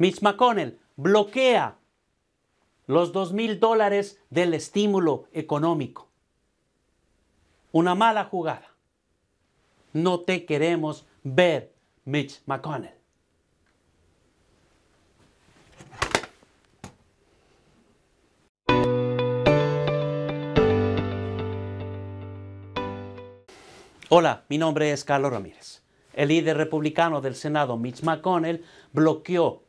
Mitch McConnell bloquea los 2 mil dólares del estímulo económico. Una mala jugada. No te queremos ver, Mitch McConnell. Hola, mi nombre es Carlos Ramírez. El líder republicano del Senado, Mitch McConnell, bloqueó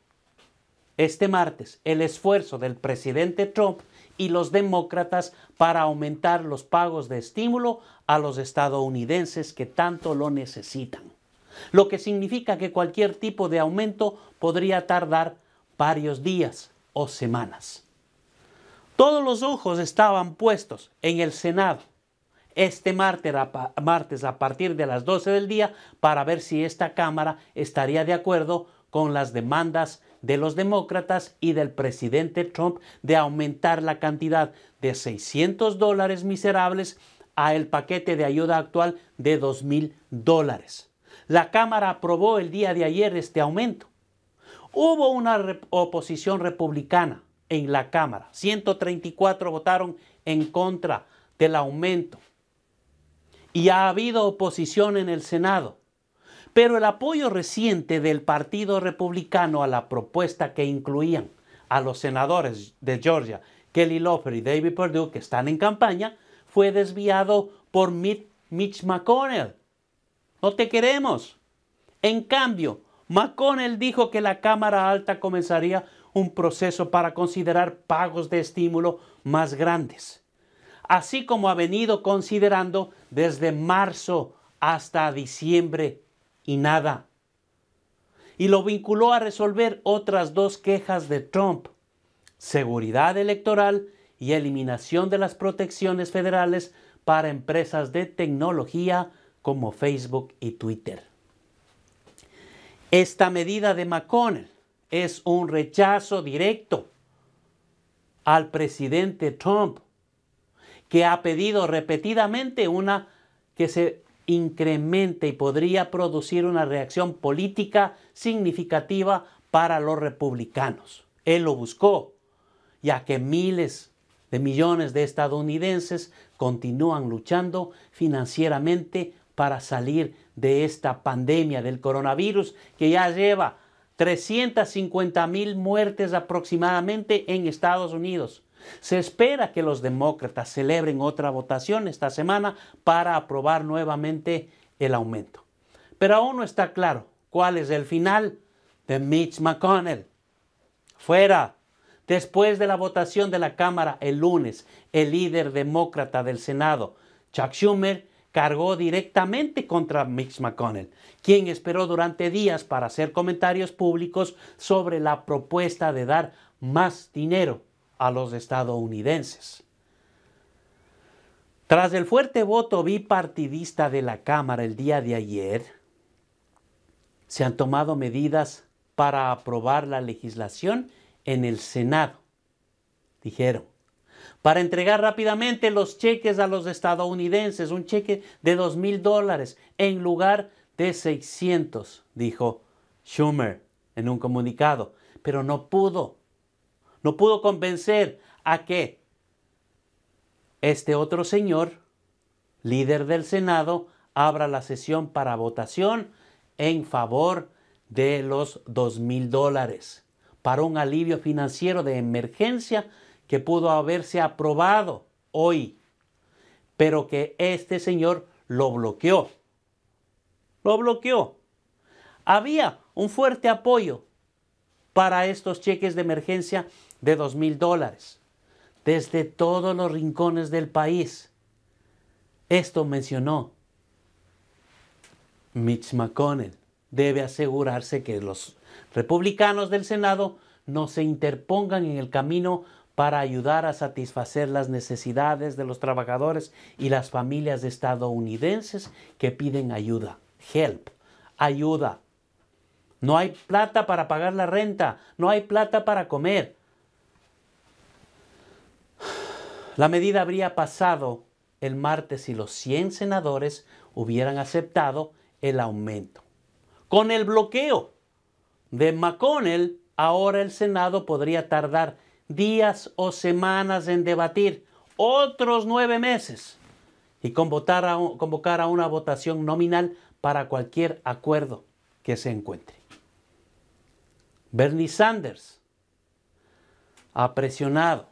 este martes el esfuerzo del presidente Trump y los demócratas para aumentar los pagos de estímulo a los estadounidenses que tanto lo necesitan, lo que significa que cualquier tipo de aumento podría tardar varios días o semanas. Todos los ojos estaban puestos en el Senado este martes a partir de las 12 del día para ver si esta Cámara estaría de acuerdo con las demandas de los demócratas y del presidente Trump de aumentar la cantidad de 600 dólares miserables a el paquete de ayuda actual de 2.000 dólares. La Cámara aprobó el día de ayer este aumento. Hubo una oposición republicana en la Cámara. 134 votaron en contra del aumento. Y ha habido oposición en el Senado pero el apoyo reciente del Partido Republicano a la propuesta que incluían a los senadores de Georgia, Kelly Loeffler y David Perdue, que están en campaña, fue desviado por Mitch McConnell. No te queremos. En cambio, McConnell dijo que la Cámara Alta comenzaría un proceso para considerar pagos de estímulo más grandes, así como ha venido considerando desde marzo hasta diciembre y nada. Y lo vinculó a resolver otras dos quejas de Trump, seguridad electoral y eliminación de las protecciones federales para empresas de tecnología como Facebook y Twitter. Esta medida de McConnell es un rechazo directo al presidente Trump, que ha pedido repetidamente una que se incrementa y podría producir una reacción política significativa para los republicanos. Él lo buscó, ya que miles de millones de estadounidenses continúan luchando financieramente para salir de esta pandemia del coronavirus que ya lleva 350 mil muertes aproximadamente en Estados Unidos. Se espera que los demócratas celebren otra votación esta semana para aprobar nuevamente el aumento. Pero aún no está claro cuál es el final de Mitch McConnell. Fuera. Después de la votación de la Cámara el lunes, el líder demócrata del Senado, Chuck Schumer, cargó directamente contra Mitch McConnell, quien esperó durante días para hacer comentarios públicos sobre la propuesta de dar más dinero a los estadounidenses. Tras el fuerte voto bipartidista de la Cámara el día de ayer, se han tomado medidas para aprobar la legislación en el Senado, dijeron, para entregar rápidamente los cheques a los estadounidenses, un cheque de dos mil dólares en lugar de 600, dijo Schumer en un comunicado, pero no pudo no pudo convencer a que este otro señor, líder del Senado, abra la sesión para votación en favor de los dos mil dólares para un alivio financiero de emergencia que pudo haberse aprobado hoy, pero que este señor lo bloqueó. Lo bloqueó. Había un fuerte apoyo para estos cheques de emergencia de dos mil dólares desde todos los rincones del país. Esto mencionó Mitch McConnell. Debe asegurarse que los republicanos del Senado no se interpongan en el camino para ayudar a satisfacer las necesidades de los trabajadores y las familias estadounidenses que piden ayuda. Help, ayuda. No hay plata para pagar la renta, no hay plata para comer, La medida habría pasado el martes si los 100 senadores hubieran aceptado el aumento. Con el bloqueo de McConnell, ahora el Senado podría tardar días o semanas en debatir, otros nueve meses, y convocar a, convocar a una votación nominal para cualquier acuerdo que se encuentre. Bernie Sanders ha presionado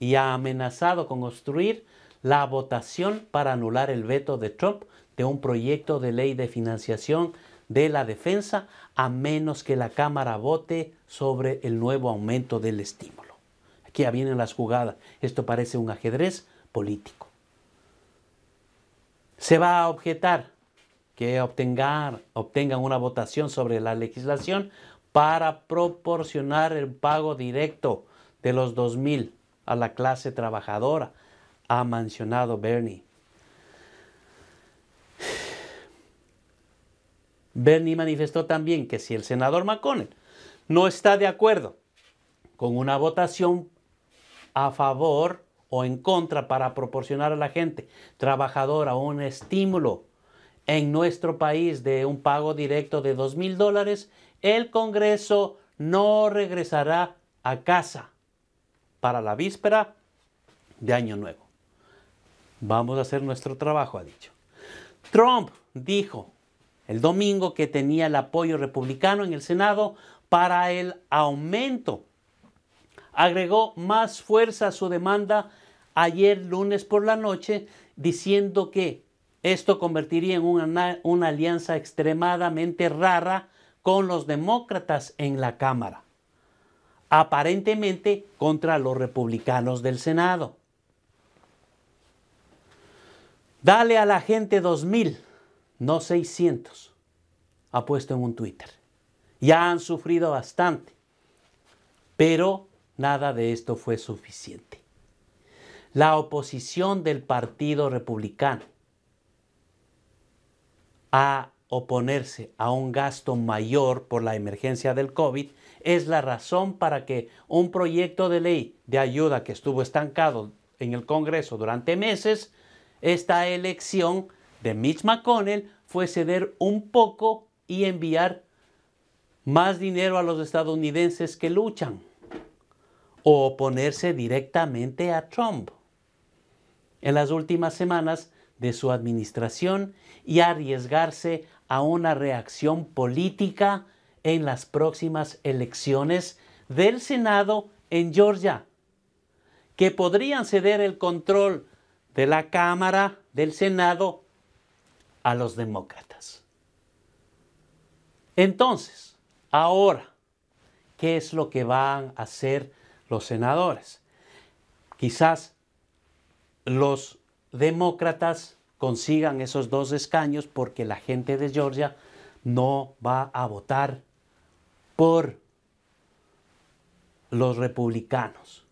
y ha amenazado con obstruir la votación para anular el veto de Trump de un proyecto de ley de financiación de la defensa a menos que la Cámara vote sobre el nuevo aumento del estímulo. Aquí ya vienen las jugadas. Esto parece un ajedrez político. Se va a objetar que obtengan, obtengan una votación sobre la legislación para proporcionar el pago directo de los 2.000 a la clase trabajadora, ha mencionado Bernie. Bernie manifestó también que si el senador McConnell no está de acuerdo con una votación a favor o en contra para proporcionar a la gente trabajadora un estímulo en nuestro país de un pago directo de dos mil dólares, el Congreso no regresará a casa para la víspera de Año Nuevo. Vamos a hacer nuestro trabajo, ha dicho. Trump dijo el domingo que tenía el apoyo republicano en el Senado para el aumento. Agregó más fuerza a su demanda ayer lunes por la noche diciendo que esto convertiría en una, una alianza extremadamente rara con los demócratas en la Cámara aparentemente contra los republicanos del Senado. Dale a la gente 2.000, no 600, ha puesto en un Twitter. Ya han sufrido bastante, pero nada de esto fue suficiente. La oposición del Partido Republicano ha oponerse a un gasto mayor por la emergencia del COVID es la razón para que un proyecto de ley de ayuda que estuvo estancado en el Congreso durante meses, esta elección de Mitch McConnell fue ceder un poco y enviar más dinero a los estadounidenses que luchan o oponerse directamente a Trump. En las últimas semanas de su administración y arriesgarse a una reacción política en las próximas elecciones del Senado en Georgia, que podrían ceder el control de la Cámara del Senado a los demócratas. Entonces, ahora, ¿qué es lo que van a hacer los senadores? Quizás los demócratas consigan esos dos escaños porque la gente de Georgia no va a votar por los republicanos.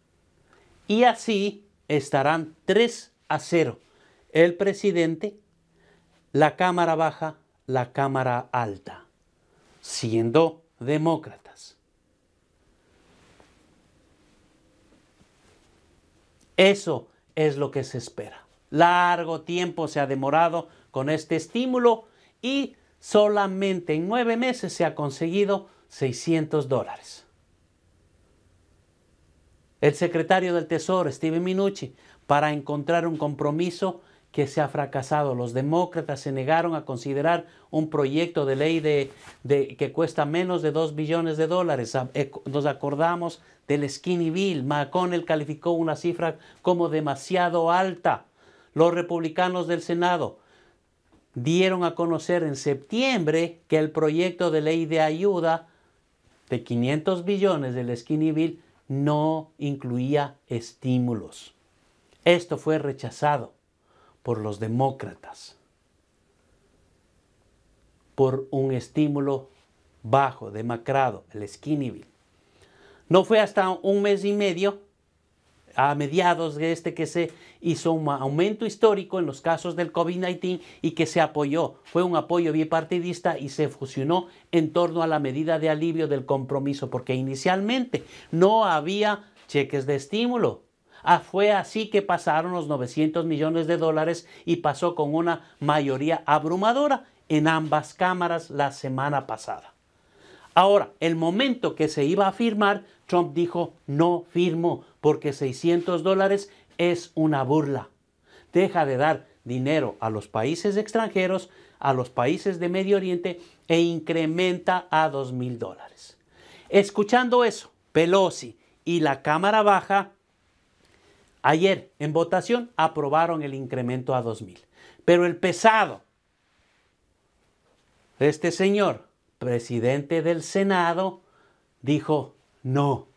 Y así estarán 3 a 0. El presidente, la Cámara Baja, la Cámara Alta, siendo demócratas. Eso es lo que se espera. Largo tiempo se ha demorado con este estímulo y solamente en nueve meses se ha conseguido 600 dólares. El secretario del Tesoro, Steven Minucci, para encontrar un compromiso que se ha fracasado. Los demócratas se negaron a considerar un proyecto de ley que cuesta menos de 2 billones de dólares. Eh, nos acordamos del skinny bill. McConnell calificó una cifra como demasiado alta. Los republicanos del Senado dieron a conocer en septiembre que el proyecto de ley de ayuda de 500 billones del Skinny Bill no incluía estímulos. Esto fue rechazado por los demócratas por un estímulo bajo, demacrado, el Skinny Bill. No fue hasta un mes y medio a mediados de este que se hizo un aumento histórico en los casos del COVID-19 y que se apoyó. Fue un apoyo bipartidista y se fusionó en torno a la medida de alivio del compromiso, porque inicialmente no había cheques de estímulo. Ah, fue así que pasaron los 900 millones de dólares y pasó con una mayoría abrumadora en ambas cámaras la semana pasada. Ahora, el momento que se iba a firmar, Trump dijo, no firmo, porque 600 dólares es una burla. Deja de dar dinero a los países extranjeros, a los países de Medio Oriente e incrementa a 2 mil dólares. Escuchando eso, Pelosi y la Cámara Baja ayer en votación aprobaron el incremento a 2 mil. Pero el pesado, este señor, presidente del Senado, dijo no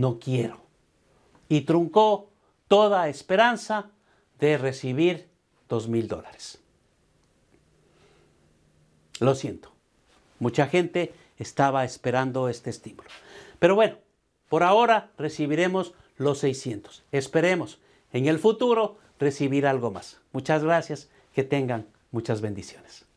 no quiero. Y truncó toda esperanza de recibir dos mil dólares. Lo siento, mucha gente estaba esperando este estímulo. Pero bueno, por ahora recibiremos los 600. Esperemos en el futuro recibir algo más. Muchas gracias, que tengan muchas bendiciones.